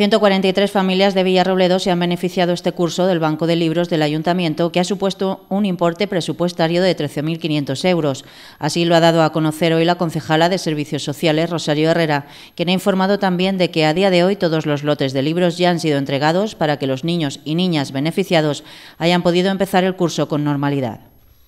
143 familias de Villarrobledo se han beneficiado este curso del Banco de Libros del Ayuntamiento, que ha supuesto un importe presupuestario de 13.500 euros. Así lo ha dado a conocer hoy la concejala de Servicios Sociales, Rosario Herrera, quien ha informado también de que a día de hoy todos los lotes de libros ya han sido entregados para que los niños y niñas beneficiados hayan podido empezar el curso con normalidad.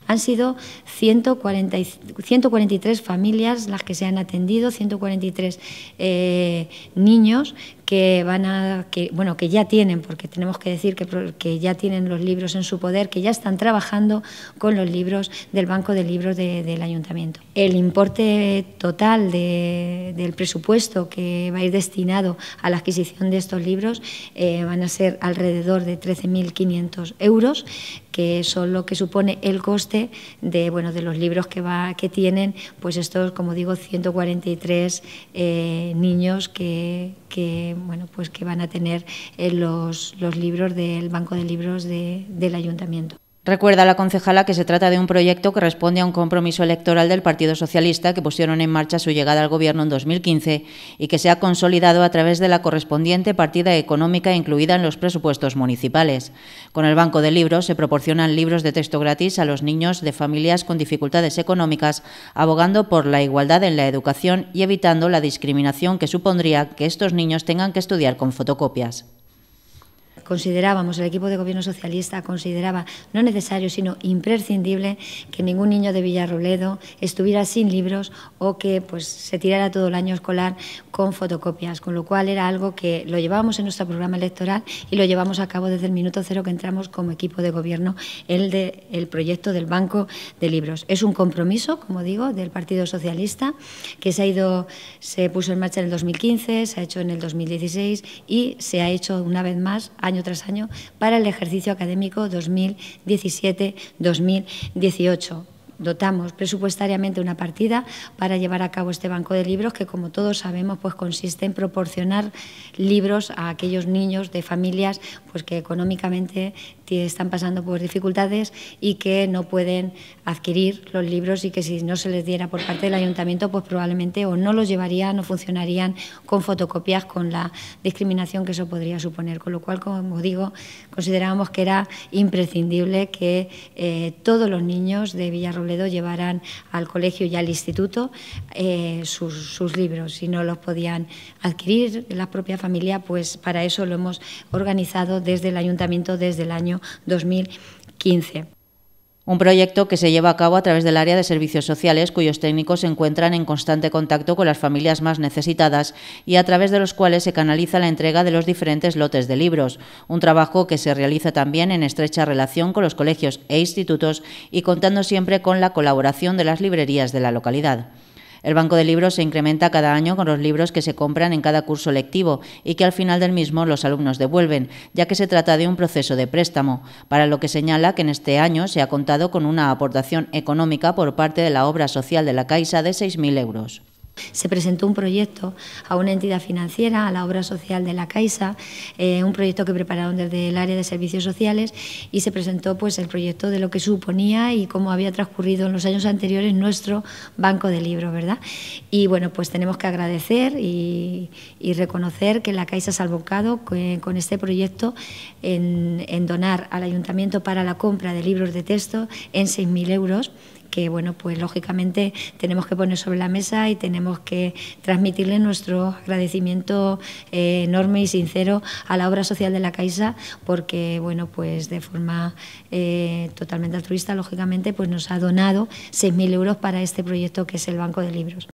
Han sido 143 familias las que se han atendido, 143 eh, niños que van a que bueno que ya tienen porque tenemos que decir que, ya tienen los libros en su poder que ya están trabajando con los libros del banco de libros del ayuntamiento el importe total del presupuesto que va a ir destinado a la adquisición de estos libros eh, van a ser alrededor de 13.500 euros que son lo que supone el coste de bueno de los libros que va que tienen pues estos como digo 143 eh, niños que, que bueno, pues que van a tener eh, los, libros del Banco de Libros del Ayuntamiento. Recuerda la concejala que se trata de un proyecto que responde a un compromiso electoral del Partido Socialista que pusieron en marcha su llegada al Gobierno en 2015 y que se ha consolidado a través de la correspondiente partida económica incluida en los presupuestos municipales. Con el Banco de Libros se proporcionan libros de texto gratis a los niños de familias con dificultades económicas, abogando por la igualdad en la educación y evitando la discriminación que supondría que estos niños tengan que estudiar con fotocopias considerábamos, el equipo de gobierno socialista consideraba no necesario, sino imprescindible que ningún niño de Villarroledo estuviera sin libros o que pues, se tirara todo el año escolar con fotocopias, con lo cual era algo que lo llevábamos en nuestro programa electoral y lo llevamos a cabo desde el minuto cero que entramos como equipo de gobierno, el, de, el proyecto del Banco de Libros. Es un compromiso, como digo, del Partido Socialista que se ha ido, se puso en marcha en el 2015, se ha hecho en el 2016 y se ha hecho una vez más, año tras año, para el ejercicio académico 2017-2018 dotamos presupuestariamente una partida para llevar a cabo este banco de libros que, como todos sabemos, pues consiste en proporcionar libros a aquellos niños de familias pues que económicamente están pasando por dificultades y que no pueden adquirir los libros y que si no se les diera por parte del ayuntamiento, pues probablemente o no los llevarían o funcionarían con fotocopias, con la discriminación que eso podría suponer. Con lo cual, como digo, considerábamos que era imprescindible que eh, todos los niños de Villarroel Llevarán al colegio y al instituto eh, sus, sus, libros. Si no los podían adquirir la propia familia, pues para eso lo hemos organizado desde el ayuntamiento desde el año 2015. Un proyecto que se lleva a cabo a través del área de servicios sociales, cuyos técnicos se encuentran en constante contacto con las familias más necesitadas y a través de los cuales se canaliza la entrega de los diferentes lotes de libros. Un trabajo que se realiza también en estrecha relación con los colegios e institutos y contando siempre con la colaboración de las librerías de la localidad. El banco de libros se incrementa cada año con los libros que se compran en cada curso lectivo y que al final del mismo los alumnos devuelven, ya que se trata de un proceso de préstamo, para lo que señala que en este año se ha contado con una aportación económica por parte de la obra social de la Caixa de 6.000 euros. Se presentó un proyecto a una entidad financiera, a la obra social de la Caixa, eh, un proyecto que prepararon desde el área de servicios sociales y se presentó pues el proyecto de lo que suponía y cómo había transcurrido en los años anteriores nuestro banco de libros, ¿verdad? Y bueno, pues tenemos que agradecer y, reconocer que la Caixa se ha volcado con, este proyecto en, en donar al ayuntamiento para la compra de libros de texto en 6.000 euros que, bueno, pues lógicamente tenemos que poner sobre la mesa y tenemos que transmitirle nuestro agradecimiento eh, enorme y sincero a la obra social de la Caixa, porque, bueno, pues de forma eh, totalmente altruista, lógicamente, pues nos ha donado 6.000 euros para este proyecto que es el Banco de Libros.